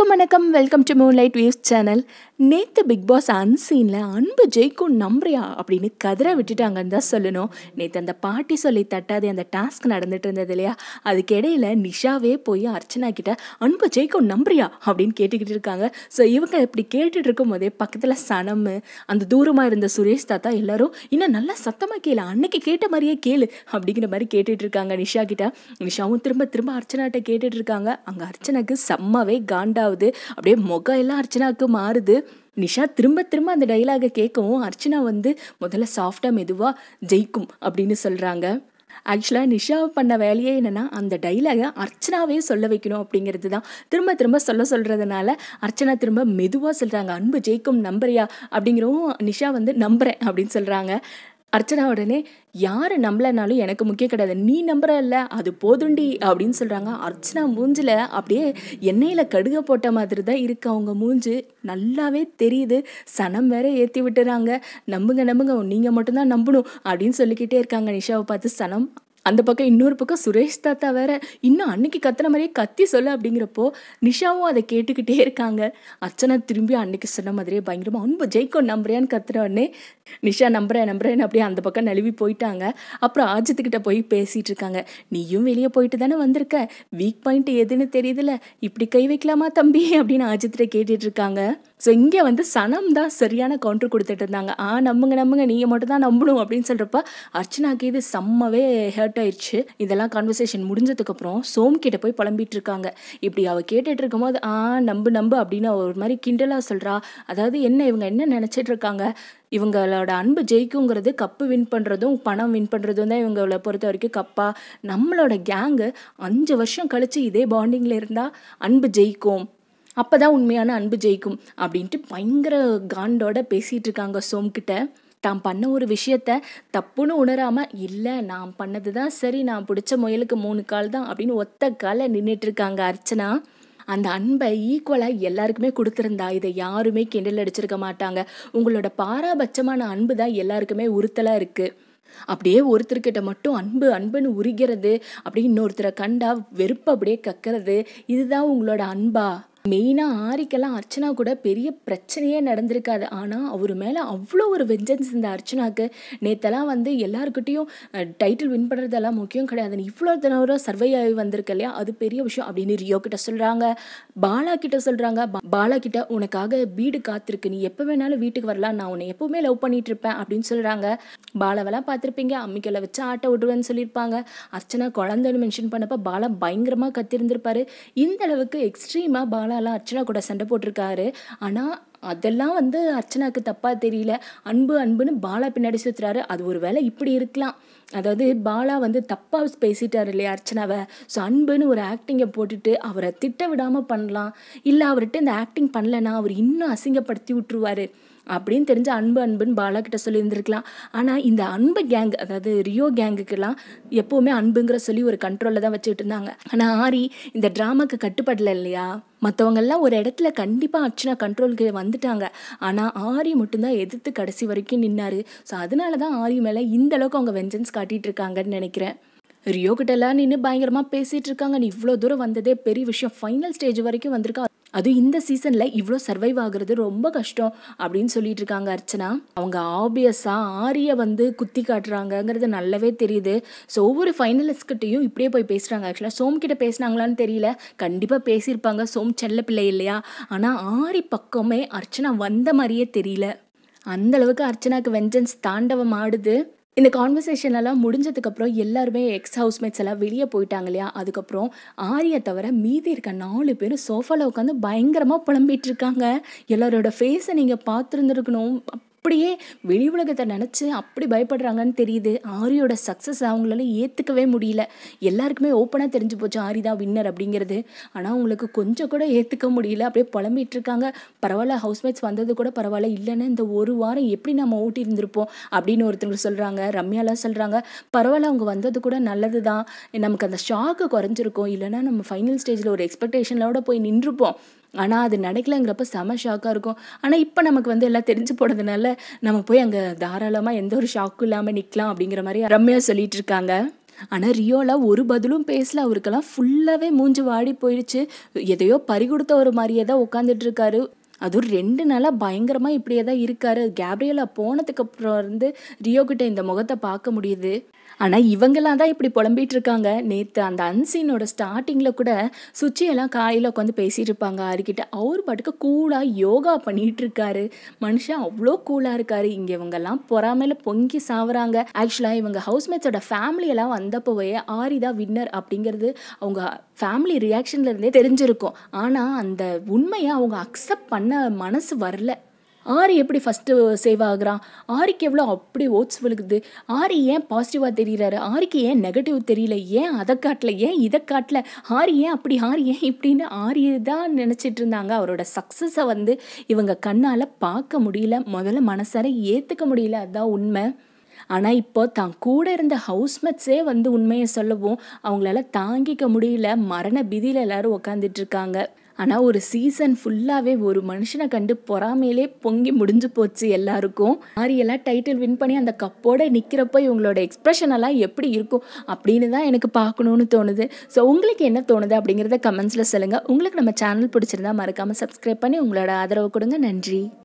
எல்லாருக்கும் வணக்கம் welcome to moon light views channel நேற்று பிக் பாஸ் அன்சீனில் அன்பு ஜெய்க்கும் நம்புறியா அப்படின்னு கதிரை விட்டுட்டாங்கன்னு தான் சொல்லணும் நேற்று அந்த பாட்டி சொல்லி தட்டாது அந்த டாஸ்க் நடந்துட்டு இருந்தது இல்லையா அதுக்கிடையில் நிஷாவே போய் அர்ச்சனா கிட்ட அன்பு ஜெய்க்கும் நம்புறியா அப்படின்னு கேட்டுக்கிட்டு இருக்காங்க ஸோ இவங்க இப்படி கேட்டுட்டு இருக்கும் போதே பக்கத்தில் சனம் அந்த தூரமாக இருந்த சுரேஷ் தாத்தா எல்லாரும் இன்னும் நல்லா சத்தமாக கேளு அன்னைக்கு கேட்ட மாதிரியே கேளு அப்படிங்கிற மாதிரி கேட்டுட்டு இருக்காங்க நிஷா கிட்ட நிஷாவும் திரும்ப திரும்ப அர்ச்சனாட்ட கேட்டுட்டு இருக்காங்க அங்கே அர்ச்சனாக்கு செம்மவே காண்டா ஆகுது அப்படியே முகம் எல்லாம் அர்ச்சனாவுக்கு மாறுது நிஷா திரும்ப திரும்ப அந்த டைலாகை கேட்கவும் அர்ச்சனா வந்து முதல்ல சாஃப்டாக மெதுவாக ஜெயிக்கும் அப்படின்னு சொல்கிறாங்க ஆக்சுவலாக நிஷா பண்ண வேலையே என்னென்னா அந்த டைலாகை அர்ச்சனாவே சொல்ல வைக்கணும் அப்படிங்கிறது தான் திரும்ப திரும்ப சொல்ல சொல்கிறதுனால அர்ச்சனா திரும்ப மெதுவாக சொல்கிறாங்க அன்பு ஜெயிக்கும் நம்புறியா அப்படிங்கிறவும் நிஷா வந்து நம்புறேன் அப்படின்னு சொல்கிறாங்க அர்ச்சனா உடனே யார் நம்பலனாலும் எனக்கு முக்கியம் கிடையாது நீ நம்புற இல்லை அது போதுண்டி அப்படின்னு சொல்கிறாங்க அர்ச்சனா மூஞ்சில அப்படியே எண்ணெயில் கடுக போட்ட மாதிரி தான் இருக்குது அவங்க மூஞ்சு நல்லாவே தெரியுது சனம் வேற ஏற்றி விட்டுறாங்க நம்புங்க நம்புங்க நீங்கள் மட்டும்தான் நம்பணும் அப்படின்னு சொல்லிக்கிட்டே இருக்காங்க நிஷாவை பார்த்து சனம் அந்த பக்கம் இன்னொரு பக்கம் சுரேஷ் தாத்தா வேற இன்னும் அன்னைக்கு கத்துன மாதிரியே கத்தி சொல்ல அப்படிங்கிறப்போ நிஷாவும் அதை கேட்டுக்கிட்டே இருக்காங்க அர்ச்சனா திரும்பி அன்னைக்கு சொன்ன மாதிரியே பயங்கரமாக அன்பு ஜெய்கோ நம்புறியான்னு கத்துற உடனே நிஷா நம்புறேன் நம்புறேன்னு அப்படியே அந்த பக்கம் நழுவி போயிட்டாங்க அப்புறம் ஆஜித்துக்கிட்ட போய் பேசிகிட்டு இருக்காங்க நீயும் வெளியே போயிட்டு தானே வந்திருக்க வீக் பாயிண்ட் எதுன்னு தெரியுதுல இப்படி கை வைக்கலாமா தம்பி அப்படின்னு ஆஜித்திட்ட கேட்டுட்டு இருக்காங்க ஸோ இங்கே வந்து சனம் தான் சரியான கவுண்டர் கொடுத்துட்டு இருந்தாங்க ஆ நம்புங்க நம்புங்க நீங்கள் மட்டும் தான் நம்பணும் அப்படின்னு சொல்கிறப்ப அர்ச்சனாக்கு இது செம்மவே ஹர்ட் அவுட் ஆயிடுச்சு இதெல்லாம் கான்வர்சேஷன் அப்புறம் சோம் கிட்ட போய் புலம்பிட்டு இருக்காங்க இப்படி அவள் கேட்டுட்டு இருக்கும்போது ஆ நம்பு நம்பு அப்படின்னு ஒரு மாதிரி கிண்டலாக சொல்கிறா அதாவது என்ன இவங்க என்ன நினச்சிட்டு இருக்காங்க இவங்களோட அன்பு ஜெயிக்குங்கிறது கப்பு வின் பண்ணுறதும் பணம் வின் பண்ணுறதும் தான் இவங்களை பொறுத்த வரைக்கும் கப்பாக நம்மளோட கேங்கு அஞ்சு வருஷம் கழித்து இதே பாண்டிங்கில் இருந்தால் அன்பு ஜெயிக்கும் அப்போ தான் உண்மையான அன்பு ஜெயிக்கும் அப்படின்ட்டு பயங்கர காண்டோட பேசிகிட்டு இருக்காங்க சோம்கிட்ட தான் பண்ண ஒரு விஷயத்த தப்புன்னு உணராமல் இல்லை நான் பண்ணது தான் சரி நான் பிடிச்ச முயலுக்கு மூணு கால் தான் அப்படின்னு ஒத்த காலில் இருக்காங்க அர்ச்சனா அந்த அன்பை ஈக்குவலாக எல்லாருக்குமே கொடுத்துருந்தா இதை யாருமே கிண்டல் அடிச்சிருக்க மாட்டாங்க உங்களோட பாராபட்சமான அன்பு தான் எல்லாருக்குமே உறுத்தலாக இருக்குது அப்படியே ஒருத்தர்கிட்ட மட்டும் அன்பு அன்புன்னு உரிகிறது அப்படி இன்னொருத்தரை கண்டா வெறுப்பு அப்படியே கக்கிறது இதுதான் உங்களோட அன்பா மெயினாக ஆரிக்கெல்லாம் அர்ச்சனா கூட பெரிய பிரச்சனையே நடந்திருக்காது ஆனால் அவர் மேலே அவ்வளோ ஒரு வெஞ்சன்ஸ் இந்த அர்ச்சனாவுக்கு நேத்தெல்லாம் வந்து எல்லாருக்கிட்டேயும் டைட்டில் வின் பண்ணுறதெல்லாம் முக்கியம் கிடையாது இவ்வளோ தினவரும் சர்வை ஆகி வந்திருக்கு இல்லையா அது பெரிய விஷயம் அப்படின்னு ரியோ கிட்ட சொல்கிறாங்க பாலா கிட்ட சொல்கிறாங்க பாலா கிட்ட உனக்காக வீடு காத்திருக்கு நீ எப்போ வேணாலும் வீட்டுக்கு வரலாம் நான் உன்னை எப்போவுமே லவ் பண்ணிட்டு இருப்பேன் அப்படின்னு சொல்கிறாங்க பாலாவெல்லாம் பார்த்துருப்பீங்க அம்மிக்கலை வச்சு ஆட்டை விடுவேன்னு சொல்லியிருப்பாங்க அர்ச்சனா குழந்தைன்னு மென்ஷன் பண்ணப்போ பாலா பயங்கரமாக கத்திருந்திருப்பாரு இந்த அளவுக்கு எக்ஸ்ட்ரீமாக பாலா முன்னாலாம் அர்ச்சனா கூட சண்டை போட்டிருக்காரு ஆனால் அதெல்லாம் வந்து அர்ச்சனாவுக்கு தப்பாக தெரியல அன்பு அன்புன்னு பாலா பின்னாடி சுற்றுறாரு அது ஒரு வேலை இப்படி இருக்கலாம் அதாவது பாலா வந்து தப்பாக பேசிட்டார் இல்லையா அர்ச்சனாவை ஸோ அன்புன்னு ஒரு ஆக்டிங்கை போட்டுட்டு அவரை திட்ட விடாமல் பண்ணலாம் இல்லை அவர்கிட்ட இந்த ஆக்டிங் பண்ணலைன்னா அவர் இன்னும் அசிங்கப்படுத்தி விட்டுருவார் அப்படின்னு தெரிஞ்ச அன்பு அன்புன்னு பாலா கிட்ட சொல்லியிருந்திருக்கலாம் ஆனால் இந்த அன்பு கேங் அதாவது ரியோ கேங்குக்கெல்லாம் எப்போவுமே அன்புங்கிற சொல்லி ஒரு கண்ட்ரோலில் தான் வச்சுட்டு இருந்தாங்க ஆனால் ஆரி இந்த ட்ராமாக்கு கட்டுப்படலை இல்லையா மற்றவங்கெல்லாம் ஒரு இடத்துல கண்டிப்பாக அர்ச்சனா கண்ட்ரோலுக்கு வந்துட்டாங்க ஆனால் ஆரி மட்டும்தான் எதிர்த்து கடைசி வரைக்கும் நின்னார் ஸோ அதனால தான் ஆரி மேலே இந்த அளவுக்கு அவங்க வெஞ்சன்ஸ் காட்டிகிட்டு இருக்காங்கன்னு நினைக்கிறேன் ரியோ எல்லாம் நின்று பயங்கரமாக பேசிகிட்டு இருக்காங்க நீ இவ்வளோ தூரம் வந்ததே பெரிய விஷயம் ஃபைனல் ஸ்டேஜ் வரைக்கும் வந்திருக்கா அது இந்த சீசனில் இவ்வளோ சர்வைவ் ஆகுறது ரொம்ப கஷ்டம் அப்படின்னு சொல்லிட்டு இருக்காங்க அர்ச்சனா அவங்க ஆப்வியஸாக ஆரிய வந்து குத்தி காட்டுறாங்கங்கிறது நல்லாவே தெரியுது ஸோ ஒவ்வொரு ஃபைனலிஸ்ட்கிட்டையும் இப்படியே போய் பேசுகிறாங்க ஆக்சுவலாக சோம் கிட்ட பேசினாங்களான்னு தெரியல கண்டிப்பாக பேசியிருப்பாங்க சோம் செல்ல பிள்ளை இல்லையா ஆனால் ஆரி பக்கமே அர்ச்சனா வந்த மாதிரியே தெரியல அந்தளவுக்கு அர்ச்சனாக்கு வெஞ்சன்ஸ் தாண்டவம் ஆடுது இந்த கான்வர்சேஷன் எல்லாம் முடிஞ்சதுக்கப்புறம் எல்லாருமே எக்ஸ் ஹவுஸ்மேட்ஸ் எல்லாம் வெளியே போயிட்டாங்க இல்லையா அதுக்கப்புறம் ஆரியை தவிர மீதி இருக்க நாலு பேரும் சோஃபாவில் உட்காந்து பயங்கரமாக புலம்பிகிட்டு இருக்காங்க எல்லாரோட ஃபேஸை நீங்கள் பார்த்துருந்துருக்கணும் அப்படியே வெளி உலகத்தை நினச்சி அப்படி பயப்படுறாங்கன்னு தெரியுது ஆரியோட சக்ஸஸ் அவங்களால ஏற்றுக்கவே முடியல எல்லாருக்குமே ஓப்பனாக தெரிஞ்சு போச்சு ஆரி தான் வின்னர் அப்படிங்கிறது ஆனால் அவங்களுக்கு கொஞ்சம் கூட ஏற்றுக்க முடியல அப்படியே புலம்பிகிட்டு இருக்காங்க பரவாயில்ல ஹவுஸ்மேட்ஸ் வந்தது கூட பரவாயில்ல இல்லைன்னு இந்த ஒரு வாரம் எப்படி நம்ம ஓட்டி இருந்திருப்போம் அப்படின்னு ஒருத்தவங்க சொல்கிறாங்க ரம்யாலாம் சொல்கிறாங்க பரவாயில்ல அவங்க வந்தது கூட நல்லது தான் நமக்கு அந்த ஷாக்கு குறைஞ்சிருக்கும் இல்லைன்னா நம்ம ஃபைனல் ஸ்டேஜில் ஒரு எக்ஸ்பெக்டேஷனோட போய் நின்றுப்போம் ஆனால் அது நடக்கலைங்கிறப்ப செம ஷாக்காக இருக்கும் ஆனால் இப்போ நமக்கு வந்து எல்லாம் தெரிஞ்சு போனதுனால நம்ம போய் அங்கே தாராளமாக எந்த ஒரு ஷாக்கும் இல்லாமல் நிற்கலாம் அப்படிங்கிற மாதிரி ரம்மையாக சொல்லிட்டு இருக்காங்க ஆனால் ரியோவில் ஒரு பதிலும் பேசல அவருக்கெல்லாம் ஃபுல்லாகவே மூஞ்சி வாடி போயிடுச்சு எதையோ பறி கொடுத்த ஒரு மாதிரியே தான் உட்காந்துட்டு இருக்காரு அதுவும் ரெண்டு நாளாக பயங்கரமாக இப்படியே தான் இருக்காரு கேப்ரியலா போனதுக்கப்புறம் இருந்து கிட்ட இந்த முகத்தை பார்க்க முடியுது ஆனால் இவங்கெல்லாம் தான் இப்படி புலம்பிகிட்டு இருக்காங்க நேற்று அந்த அன்சீனோட ஸ்டார்டிங்கில் கூட சுச்சியெல்லாம் காலையில் உட்காந்து பேசிகிட்டு இருப்பாங்க அவர்கிட்ட அவர் பாட்டுக்கு கூலாக யோகா பண்ணிகிட்டு இருக்காரு மனுஷன் அவ்வளோ கூலாக இருக்காரு இங்கே இவங்கெல்லாம் பொறாமையில் பொங்கி சாவுறாங்க ஆக்சுவலாக இவங்க ஹவுஸ்மேட்ஸோட ஃபேமிலியெல்லாம் வந்தப்போவே ஆரி தான் வின்னர் அப்படிங்கிறது அவங்க ஃபேமிலி ரியாக்ஷன்லேருந்தே தெரிஞ்சிருக்கும் ஆனால் அந்த உண்மையை அவங்க அக்செப்ட் பண்ண பண்ண மனசு வரல ஆரி எப்படி ஃபஸ்ட்டு சேவ் ஆகுறான் ஆரிக்கு எவ்வளோ அப்படி ஓட்ஸ் விழுகுது ஆரி ஏன் பாசிட்டிவாக தெரிகிறாரு ஆரிக்கு ஏன் நெகட்டிவ் தெரியல ஏன் அதை காட்டல ஏன் இதை காட்டல ஆரி ஏன் அப்படி ஆரி ஏன் இப்படின்னு ஆரி தான் நினச்சிட்டு இருந்தாங்க அவரோட சக்ஸஸை வந்து இவங்க கண்ணால் பார்க்க முடியல முதல்ல மனசார ஏற்றுக்க முடியல அதுதான் உண்மை ஆனால் இப்போ தான் கூட இருந்த ஹவுஸ்மெட்ஸே வந்து உண்மையை சொல்லவும் அவங்களால தாங்கிக்க முடியல மரண பிதியில் எல்லோரும் உக்காந்துட்டு இருக்காங்க ஆனால் ஒரு சீசன் ஃபுல்லாகவே ஒரு மனுஷனை கண்டு பொறாமையிலே பொங்கி முடிஞ்சு போச்சு எல்லாருக்கும் மாதிரியெல்லாம் டைட்டில் வின் பண்ணி அந்த கப்போடு நிற்கிறப்ப இவங்களோட எக்ஸ்ப்ரெஷன் எல்லாம் எப்படி இருக்கும் அப்படின்னு தான் எனக்கு பார்க்கணுன்னு தோணுது ஸோ உங்களுக்கு என்ன தோணுது அப்படிங்கிறத கமெண்ட்ஸில் சொல்லுங்கள் உங்களுக்கு நம்ம சேனல் பிடிச்சிருந்தா மறக்காமல் சப்ஸ்கிரைப் பண்ணி உங்களோட ஆதரவு கொடுங்க நன்றி